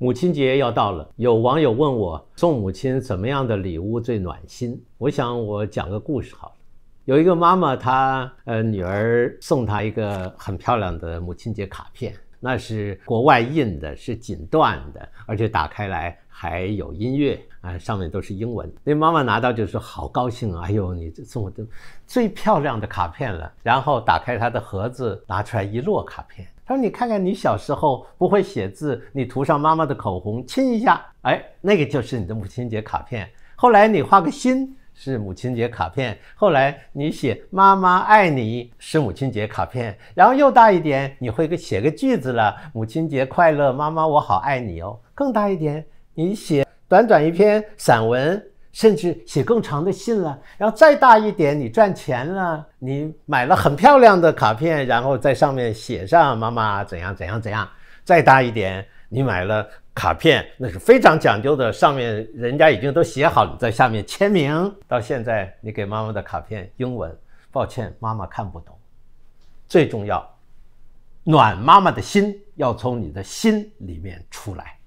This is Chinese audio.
母亲节要到了，有网友问我送母亲怎么样的礼物最暖心？我想我讲个故事好了。有一个妈妈，她呃女儿送她一个很漂亮的母亲节卡片。那是国外印的，是锦缎的，而且打开来还有音乐啊，上面都是英文。那妈妈拿到就说好高兴啊，哎呦，你这送我的最漂亮的卡片了。然后打开她的盒子，拿出来一摞卡片，她说你看看，你小时候不会写字，你涂上妈妈的口红亲一下，哎，那个就是你的母亲节卡片。后来你画个心。是母亲节卡片。后来你写“妈妈爱你”是母亲节卡片。然后又大一点，你会个写个句子了，“母亲节快乐，妈妈，我好爱你哦”。更大一点，你写短短一篇散文，甚至写更长的信了。然后再大一点，你赚钱了，你买了很漂亮的卡片，然后在上面写上“妈妈怎样怎样怎样”。再大一点，你买了。卡片那是非常讲究的，上面人家已经都写好了，在下面签名。到现在你给妈妈的卡片，英文，抱歉，妈妈看不懂。最重要，暖妈妈的心，要从你的心里面出来。